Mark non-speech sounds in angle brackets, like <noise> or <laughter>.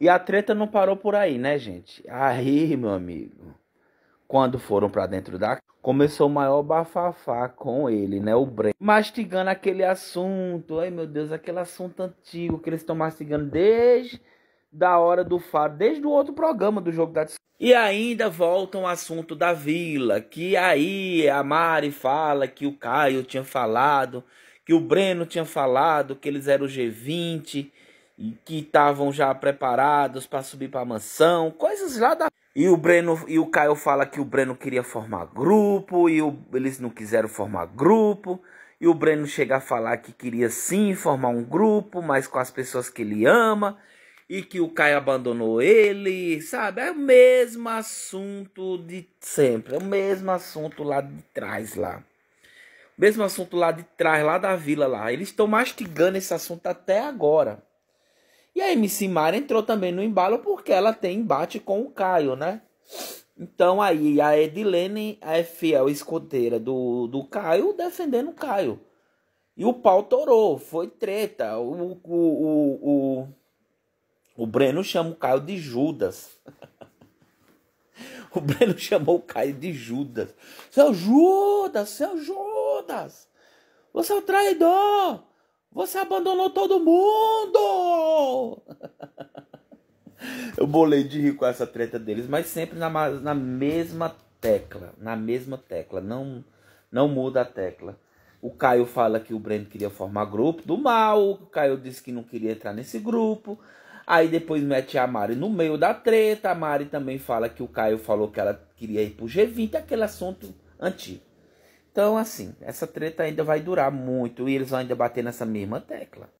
E a treta não parou por aí, né, gente? Aí, meu amigo, quando foram para dentro da começou o maior bafafá com ele, né, o Breno. Mastigando aquele assunto, ai meu Deus, aquele assunto antigo que eles estão mastigando desde da hora do faro, desde o outro programa do jogo da e ainda volta um assunto da vila, que aí a Mari fala que o Caio tinha falado, que o Breno tinha falado, que eles eram o G20, que estavam já preparados para subir para a mansão, coisas lá da e o Breno e o Caio fala que o Breno queria formar grupo e o, eles não quiseram formar grupo e o Breno chega a falar que queria sim formar um grupo, mas com as pessoas que ele ama e que o Caio abandonou ele, sabe? É o mesmo assunto de sempre, é o mesmo assunto lá de trás lá. Mesmo assunto lá de trás, lá da vila lá. Eles estão mastigando esse assunto até agora. E a MC Mara entrou também no embalo porque ela tem embate com o Caio, né? Então aí a Edilene é fiel escoteira do, do Caio, defendendo o Caio. E o pau torou, foi treta. O, o, o, o, o Breno chama o Caio de Judas. <laughs> o Breno chamou o Caio de Judas. Seu Judas, seu Judas! Você é o traidor! Você abandonou todo mundo! Eu bolei de rir com essa treta deles, mas sempre na, na mesma tecla. Na mesma tecla. Não, não muda a tecla. O Caio fala que o Breno queria formar grupo do mal. O Caio disse que não queria entrar nesse grupo. Aí depois mete a Mari no meio da treta. A Mari também fala que o Caio falou que ela queria ir pro G20, aquele assunto antigo. Então, assim, essa treta ainda vai durar muito e eles vão ainda bater nessa mesma tecla.